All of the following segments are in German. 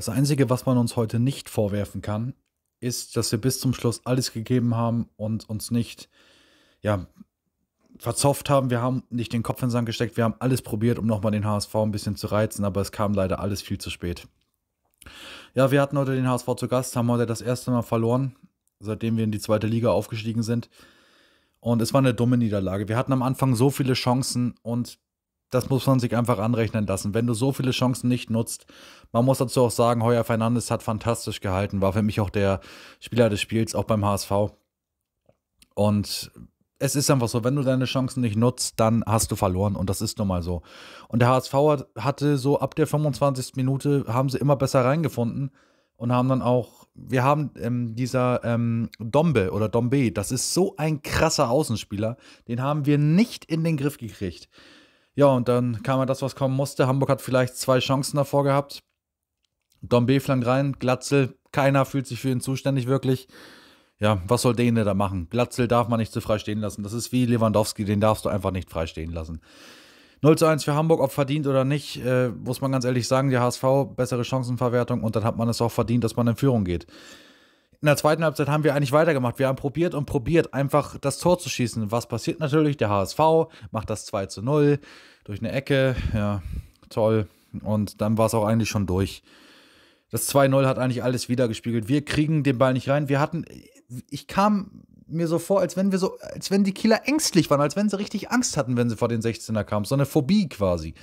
Das Einzige, was man uns heute nicht vorwerfen kann, ist, dass wir bis zum Schluss alles gegeben haben und uns nicht, ja, verzofft haben. Wir haben nicht den Kopf in den Sand gesteckt. Wir haben alles probiert, um nochmal den HSV ein bisschen zu reizen, aber es kam leider alles viel zu spät. Ja, wir hatten heute den HSV zu Gast, haben heute das erste Mal verloren, seitdem wir in die zweite Liga aufgestiegen sind. Und es war eine dumme Niederlage. Wir hatten am Anfang so viele Chancen und das muss man sich einfach anrechnen lassen. Wenn du so viele Chancen nicht nutzt, man muss dazu auch sagen, Heuer Fernandes hat fantastisch gehalten, war für mich auch der Spieler des Spiels, auch beim HSV. Und es ist einfach so, wenn du deine Chancen nicht nutzt, dann hast du verloren und das ist nun mal so. Und der HSV hatte so ab der 25. Minute, haben sie immer besser reingefunden und haben dann auch, wir haben ähm, dieser ähm, Dombe oder Dombe, das ist so ein krasser Außenspieler, den haben wir nicht in den Griff gekriegt. Ja, und dann kam ja das, was kommen musste. Hamburg hat vielleicht zwei Chancen davor gehabt. Dombe flankt rein, Glatzel, keiner fühlt sich für ihn zuständig wirklich. Ja, was soll der da machen? Glatzel darf man nicht zu so frei stehen lassen. Das ist wie Lewandowski, den darfst du einfach nicht frei stehen lassen. 0 zu 1 für Hamburg, ob verdient oder nicht, äh, muss man ganz ehrlich sagen, die HSV bessere Chancenverwertung und dann hat man es auch verdient, dass man in Führung geht in der zweiten Halbzeit haben wir eigentlich weitergemacht. Wir haben probiert und probiert, einfach das Tor zu schießen. Was passiert natürlich? Der HSV macht das 2 zu 0 durch eine Ecke. Ja, toll. Und dann war es auch eigentlich schon durch. Das 2-0 hat eigentlich alles wiedergespiegelt. Wir kriegen den Ball nicht rein. Wir hatten, ich kam mir so vor, als wenn wir so, als wenn die Killer ängstlich waren, als wenn sie richtig Angst hatten, wenn sie vor den 16er kamen. So eine Phobie quasi.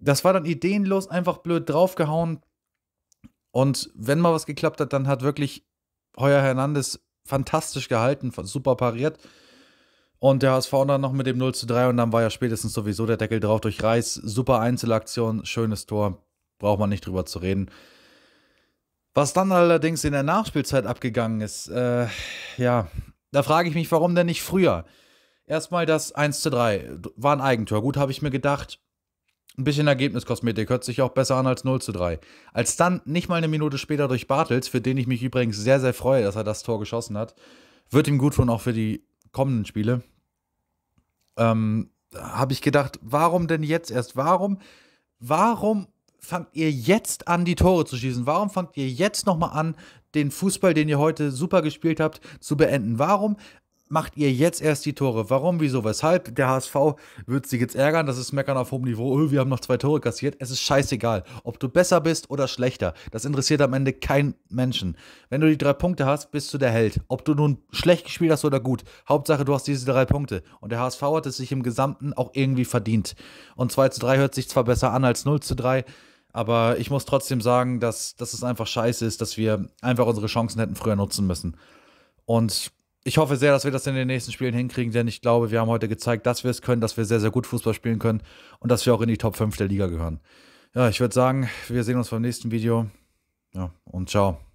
Das war dann ideenlos, einfach blöd draufgehauen. Und wenn mal was geklappt hat, dann hat wirklich Heuer Hernandez fantastisch gehalten, super pariert. Und der HSV dann noch mit dem 0 zu 3 und dann war ja spätestens sowieso der Deckel drauf durch Reis. Super Einzelaktion, schönes Tor, braucht man nicht drüber zu reden. Was dann allerdings in der Nachspielzeit abgegangen ist, äh, ja, da frage ich mich, warum denn nicht früher? Erstmal das 1 zu 3 war ein Eigentor. Gut, habe ich mir gedacht, ein bisschen Ergebniskosmetik hört sich auch besser an als 0 zu 3. Als dann nicht mal eine Minute später durch Bartels, für den ich mich übrigens sehr, sehr freue, dass er das Tor geschossen hat, wird ihm gut tun, auch für die kommenden Spiele. Ähm, habe ich gedacht, warum denn jetzt erst? Warum, warum fangt ihr jetzt an, die Tore zu schießen? Warum fangt ihr jetzt nochmal an, den Fußball, den ihr heute super gespielt habt, zu beenden? Warum macht ihr jetzt erst die Tore. Warum, wieso, weshalb? Der HSV wird sich jetzt ärgern, das ist Meckern auf hohem Niveau. Oh, wir haben noch zwei Tore kassiert. Es ist scheißegal, ob du besser bist oder schlechter. Das interessiert am Ende keinen Menschen. Wenn du die drei Punkte hast, bist du der Held. Ob du nun schlecht gespielt hast oder gut. Hauptsache, du hast diese drei Punkte. Und der HSV hat es sich im Gesamten auch irgendwie verdient. Und 2 zu 3 hört sich zwar besser an als 0 zu 3, aber ich muss trotzdem sagen, dass, dass es einfach scheiße ist, dass wir einfach unsere Chancen hätten früher nutzen müssen. Und ich hoffe sehr, dass wir das in den nächsten Spielen hinkriegen, denn ich glaube, wir haben heute gezeigt, dass wir es können, dass wir sehr, sehr gut Fußball spielen können und dass wir auch in die Top 5 der Liga gehören. Ja, ich würde sagen, wir sehen uns beim nächsten Video. Ja, und ciao.